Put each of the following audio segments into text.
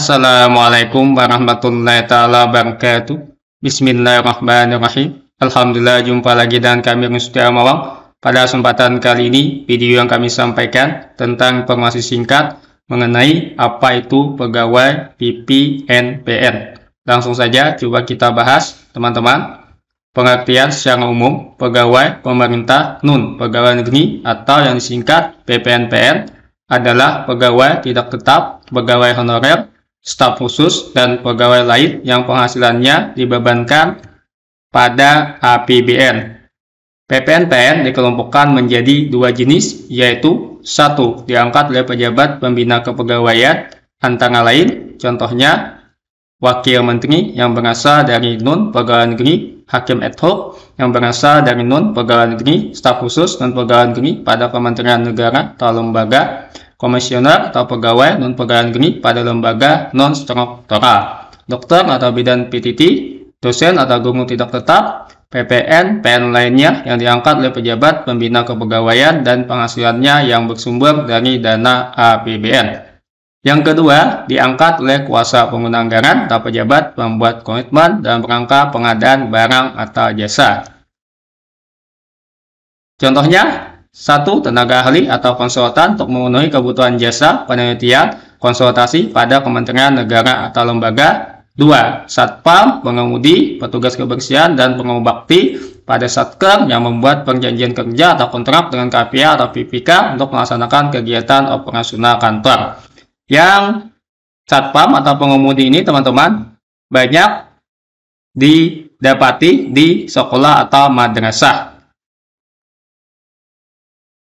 Assalamualaikum warahmatullahi taala wabarakatuh. Bismillahirrahmanirrahim. Alhamdulillah jumpa lagi dengan kami sudah Mawang. Pada kesempatan kali ini, video yang kami sampaikan tentang informasi singkat mengenai apa itu pegawai PPNPN. Langsung saja coba kita bahas, teman-teman. Pengertian secara umum, pegawai pemerintah NUN, pegawai negeri atau yang disingkat PPNPN adalah pegawai tidak tetap, pegawai honorer, staf khusus, dan pegawai lain yang penghasilannya dibebankan pada APBN. PPNPN dikelompokkan menjadi dua jenis, yaitu satu diangkat oleh pejabat pembina kepegawaian, antara lain contohnya wakil menteri yang berasal dari non pegawai negeri, hakim ad hoc yang berasal dari non pegawai negeri, staf khusus non pegawai negeri pada kementerian negara atau lembaga komisioner atau pegawai non pegawai negeri pada lembaga non struktural, dokter atau bidan PTT, dosen atau guru tidak tetap, PPN, PN lainnya yang diangkat oleh pejabat pembina kepegawaian dan penghasilannya yang bersumber dari dana APBN. Yang kedua, diangkat oleh kuasa pengguna anggaran atau pejabat membuat komitmen dalam rangka pengadaan barang atau jasa. Contohnya, satu, tenaga ahli atau konsultan untuk memenuhi kebutuhan jasa penelitian konsultasi pada kementerian negara atau lembaga. Dua, satpam, pengemudi, petugas kebersihan, dan pengobakti pada satker yang membuat perjanjian kerja atau kontrak dengan KPA atau PPK untuk melaksanakan kegiatan operasional kantor. Yang satpam atau pengemudi ini teman-teman banyak didapati di sekolah atau madrasah.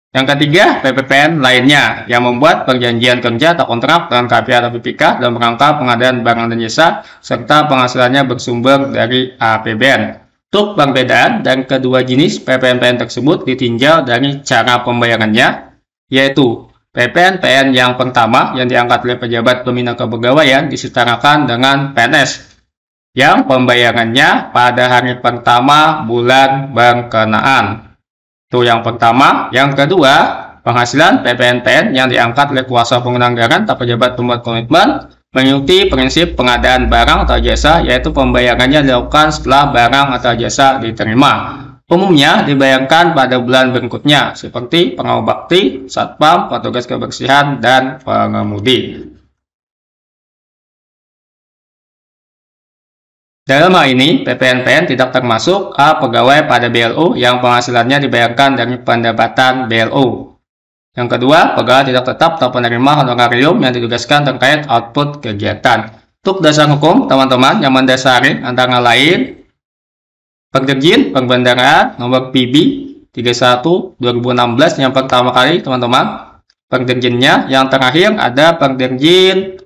Yang ketiga, PPPN lainnya yang membuat perjanjian kerja atau kontrak dengan KPI atau PPK dalam rangka pengadaan barang dan jasa serta penghasilannya bersumber dari APBN. Untuk perbedaan dan kedua jenis ppn tersebut ditinjau dari cara pembayarannya, yaitu ppn yang pertama yang diangkat oleh pejabat pembina kepegawaian disetarakan dengan PNS yang pembayarannya pada hari pertama bulan berkenaan. Itu yang pertama. Yang kedua, penghasilan PPNPN yang diangkat oleh kuasa penganggaran atau pejabat pembuat komitmen mengikuti prinsip pengadaan barang atau jasa yaitu pembayarannya dilakukan setelah barang atau jasa diterima. Umumnya dibayangkan pada bulan berikutnya seperti pengawal bakti, satpam, petugas kebersihan, dan pengemudi. Dalam hal ini, PPNPN tidak termasuk A. Pegawai pada BLO yang penghasilannya dibayarkan dari pendapatan BLO. Yang kedua, pegawai tidak tetap atau penerima honorarium yang ditugaskan terkait output kegiatan. Untuk dasar hukum, teman-teman, yang mendasari antara lain Pergerjin Perbendaraan nomor PB 31 2016 yang pertama kali, teman-teman. pergerjinnya. yang terakhir ada pergerjin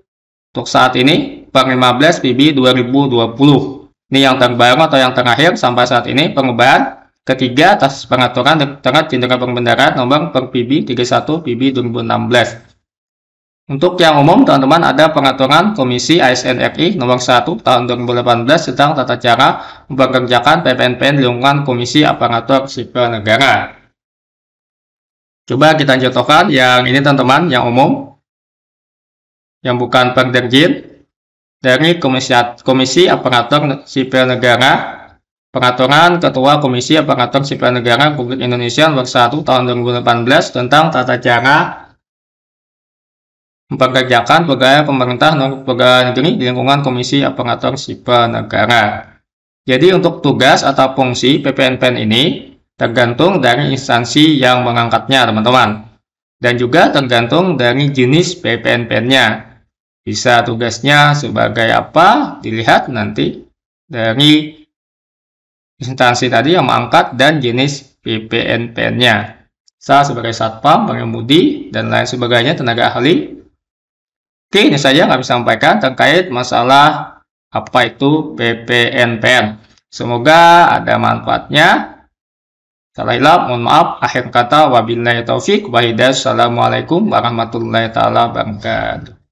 untuk saat ini per 15 PB 2020. Ini yang terbaru atau yang terakhir sampai saat ini pengubahan ketiga atas pengaturan terkait Jenderal pengendara nomor per PB 31 PB 2016. Untuk yang umum, teman-teman ada pengaturan Komisi ASN RI nomor 1 tahun 2018 tentang tata cara memperkerjakan PPNPN lingkungan Komisi Aparatur Sipil Negara. Coba kita contohkan yang ini teman-teman, yang umum, yang bukan perderjin, dari Komisi, Komisi Aparatur Sipil Negara Peraturan Ketua Komisi Aparatur Sipil Negara Republik Indonesia nomor 1 tahun 2018 tentang tata cara mempekerjakan pegawai pemerintah non pegawai negeri di lingkungan Komisi Aparatur Sipil Negara. Jadi untuk tugas atau fungsi PPNPN ini tergantung dari instansi yang mengangkatnya teman-teman dan juga tergantung dari jenis PPNPN-nya. Bisa tugasnya sebagai apa dilihat nanti dari instansi tadi yang mengangkat dan jenis PPNPN-nya. Saya sebagai satpam, pengemudi, dan lain sebagainya, tenaga ahli. Oke, ini saja kami sampaikan terkait masalah apa itu PPNPN. Semoga ada manfaatnya. Salailah, mohon maaf. Akhir kata, wabillahi taufik, wahidah. Assalamualaikum warahmatullahi taala wabarakatuh.